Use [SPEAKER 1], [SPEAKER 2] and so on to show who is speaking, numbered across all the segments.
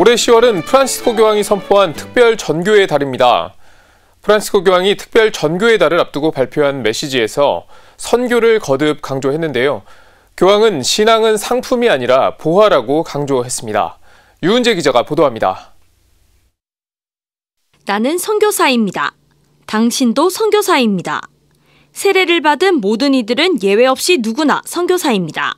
[SPEAKER 1] 올해 10월은 프란시스코 교황이 선포한 특별 전교의 달입니다. 프란시스코 교황이 특별 전교의 달을 앞두고 발표한 메시지에서 선교를 거듭 강조했는데요. 교황은 신앙은 상품이 아니라 보화라고 강조했습니다. 유은재 기자가 보도합니다.
[SPEAKER 2] 나는 선교사입니다. 당신도 선교사입니다. 세례를 받은 모든 이들은 예외 없이 누구나 선교사입니다.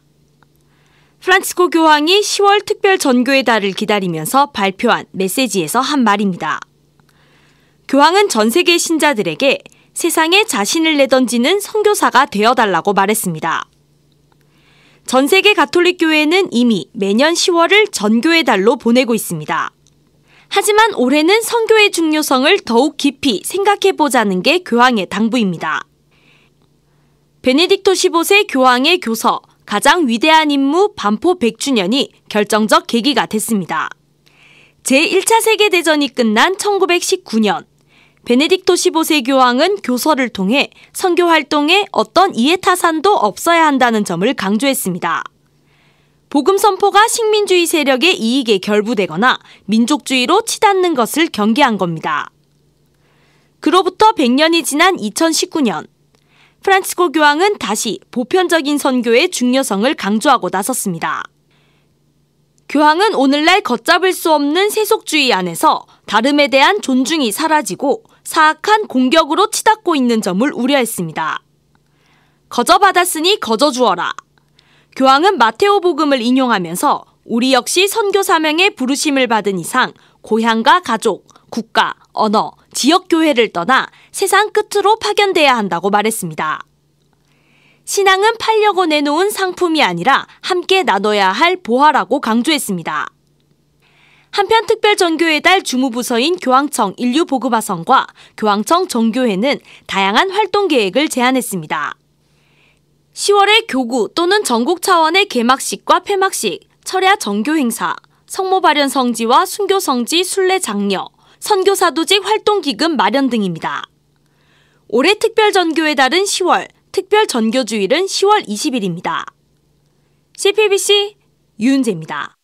[SPEAKER 2] 프란치스코 교황이 10월 특별 전교의 달을 기다리면서 발표한 메시지에서 한 말입니다. 교황은 전 세계 신자들에게 세상에 자신을 내던지는 선교사가 되어달라고 말했습니다. 전 세계 가톨릭 교회는 이미 매년 10월을 전교의 달로 보내고 있습니다. 하지만 올해는 선교의 중요성을 더욱 깊이 생각해 보자는 게 교황의 당부입니다. 베네딕토 15세 교황의 교서 가장 위대한 임무 반포 100주년이 결정적 계기가 됐습니다. 제1차 세계대전이 끝난 1919년, 베네딕토 15세 교황은 교서를 통해 선교 활동에 어떤 이해타산도 없어야 한다는 점을 강조했습니다. 복음 선포가 식민주의 세력의 이익에 결부되거나 민족주의로 치닫는 것을 경계한 겁니다. 그로부터 100년이 지난 2019년, 프란치스코 교황은 다시 보편적인 선교의 중요성을 강조하고 나섰습니다. 교황은 오늘날 걷잡을 수 없는 세속주의 안에서 다름에 대한 존중이 사라지고 사악한 공격으로 치닫고 있는 점을 우려했습니다. 거저 받았으니 거저 주어라. 교황은 마테오 복음을 인용하면서 우리 역시 선교 사명의 부르심을 받은 이상 고향과 가족, 국가, 언어, 지역교회를 떠나 세상 끝으로 파견돼야 한다고 말했습니다. 신앙은 팔려고 내놓은 상품이 아니라 함께 나눠야 할 보화라고 강조했습니다. 한편 특별 전교회 달 주무부서인 교황청 인류보급화성과 교황청 정교회는 다양한 활동 계획을 제안했습니다. 10월에 교구 또는 전국 차원의 개막식과 폐막식, 철야 정교 행사, 성모 발현 성지와 순교 성지 순례 장려, 선교사도직 활동기금 마련 등입니다. 올해 특별전교에 달은 10월, 특별전교주일은 10월 20일입니다. CPBC 유은재입니다.